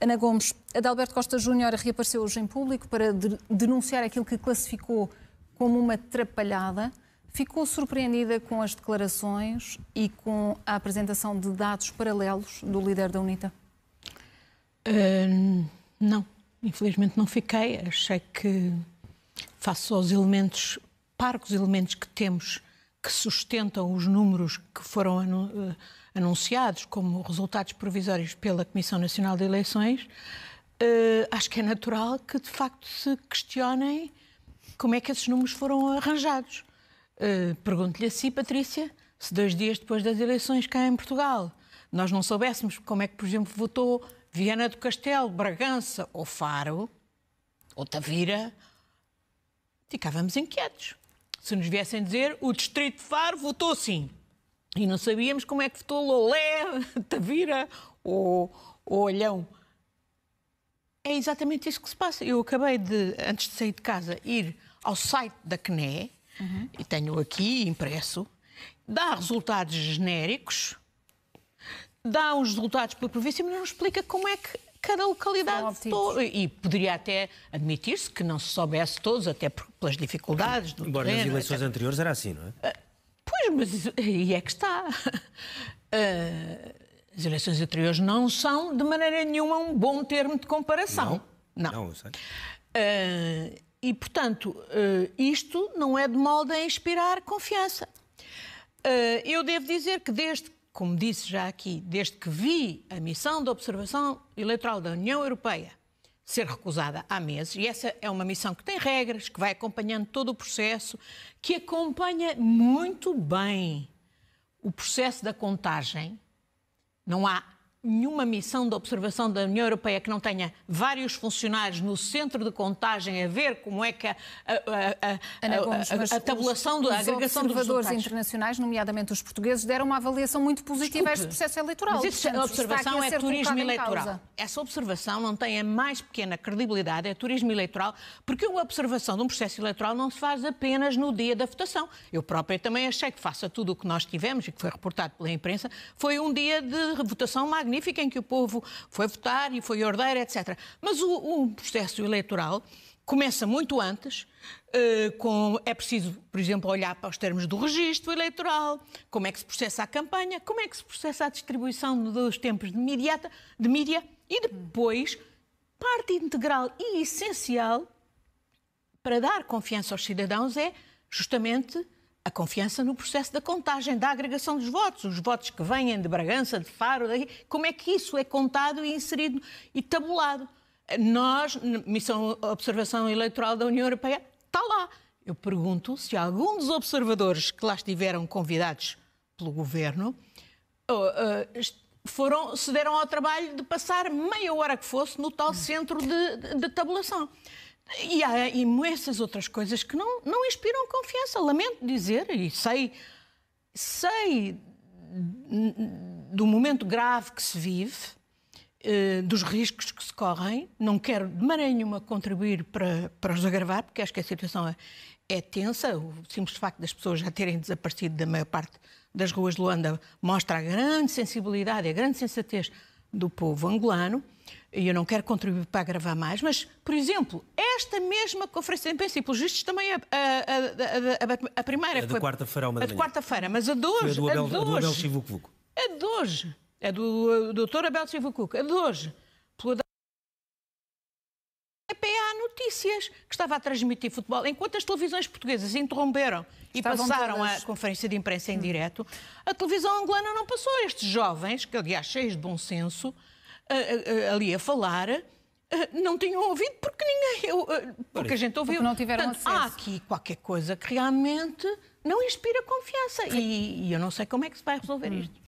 Ana Gomes, Adalberto Costa Júnior reapareceu hoje em público para denunciar aquilo que classificou como uma atrapalhada. Ficou surpreendida com as declarações e com a apresentação de dados paralelos do líder da UNITA? Uh, não, infelizmente não fiquei. Achei que, face aos elementos, parcos elementos que temos que sustentam os números que foram anu eh, anunciados como resultados provisórios pela Comissão Nacional de Eleições, uh, acho que é natural que de facto se questionem como é que esses números foram arranjados. Uh, Pergunto-lhe a si, Patrícia, se dois dias depois das eleições cá em Portugal nós não soubéssemos como é que, por exemplo, votou Viana do Castelo, Bragança ou Faro ou Tavira, ficávamos inquietos. Se nos viessem dizer, o Distrito de Faro votou sim. E não sabíamos como é que votou Lolé, Tavira ou, ou Olhão. É exatamente isso que se passa. Eu acabei de, antes de sair de casa, ir ao site da CNE, uhum. e tenho aqui impresso, dá resultados genéricos, dá os resultados pela província, mas não explica como é que cada localidade E poderia até admitir-se que não se soubesse todos, até pelas dificuldades do Embora terreno, nas eleições até... anteriores era assim, não é? Ah, pois, mas aí é que está. Ah, as eleições anteriores não são, de maneira nenhuma, um bom termo de comparação. Não, não. não sei. Ah, e, portanto, isto não é de molde a inspirar confiança. Eu devo dizer que desde como disse já aqui, desde que vi a missão de observação eleitoral da União Europeia ser recusada há meses, e essa é uma missão que tem regras, que vai acompanhando todo o processo, que acompanha muito bem o processo da contagem. Não há nenhuma missão de observação da União Europeia que não tenha vários funcionários no centro de contagem a ver como é que a, a, a, tabulação, da agregação dos observadores internacionais, nomeadamente os portugueses, deram uma avaliação muito positiva a este processo eleitoral. Mas é essa observação é turismo eleitoral. Essa observação não tem a mais pequena credibilidade, é turismo eleitoral, porque a observação de um processo eleitoral não se faz apenas no dia da votação. Eu própria também achei que, faça tudo o que nós tivemos e que foi reportado pela imprensa, foi um dia de votação magnífica magnífica em que o povo foi votar e foi ordeiro, etc. Mas o, o processo eleitoral começa muito antes. Uh, com, é preciso, por exemplo, olhar para os termos do registro eleitoral, como é que se processa a campanha, como é que se processa a distribuição dos tempos de, mediata, de mídia e depois parte integral e essencial para dar confiança aos cidadãos é justamente a confiança no processo da contagem, da agregação dos votos, os votos que vêm de Bragança, de Faro, daí, como é que isso é contado e inserido e tabulado? Nós, Missão Observação Eleitoral da União Europeia, está lá. Eu pergunto se algum dos observadores que lá estiveram convidados pelo governo uh, uh, foram, se deram ao trabalho de passar meia hora que fosse no tal centro de, de, de tabulação. E há essas outras coisas que não, não inspiram confiança. Lamento dizer, e sei, sei do momento grave que se vive, eh, dos riscos que se correm. Não quero de maneira nenhuma contribuir para, para os agravar, porque acho que a situação é, é tensa. O simples facto das pessoas já terem desaparecido da maior parte das ruas de Luanda mostra a grande sensibilidade, a grande sensatez do povo angolano, e eu não quero contribuir para gravar mais, mas, por exemplo, esta mesma conferência de imprensa, e pelos vistos também a, a, a, a primeira... A é de quarta-feira A é de quarta-feira, mas a de hoje... A do Abel, a do A de hoje. A é do doutor Abel Silva A de hoje PA Notícias, que estava a transmitir futebol. Enquanto as televisões portuguesas interromperam Estavam e passaram todas... a conferência de imprensa em hum. direto, a televisão angolana não passou. Estes jovens, que aliás cheios de bom senso, eh, eh, eh, ali a falar, não tinham ouvido porque ninguém. Porque a gente ouviu. Porque não tiveram Portanto, acesso. Há aqui qualquer coisa que realmente não inspira confiança. E, e eu não sei como é que se vai resolver hum. isto.